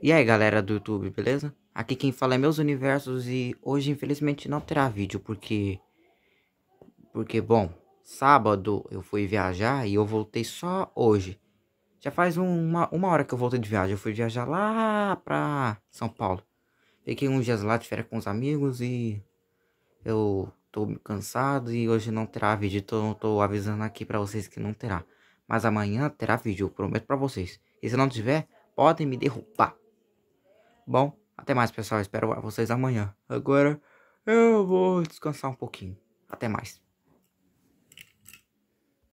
E aí galera do YouTube, beleza? Aqui quem fala é Meus Universos e hoje infelizmente não terá vídeo porque... Porque, bom, sábado eu fui viajar e eu voltei só hoje. Já faz uma, uma hora que eu voltei de viagem, eu fui viajar lá pra São Paulo. Fiquei uns dias lá de férias com os amigos e... Eu tô cansado e hoje não terá vídeo, então eu tô avisando aqui pra vocês que não terá. Mas amanhã terá vídeo, eu prometo pra vocês. E se não tiver, podem me derrubar. Bom, até mais, pessoal. Espero vocês amanhã. Agora eu vou descansar um pouquinho. Até mais.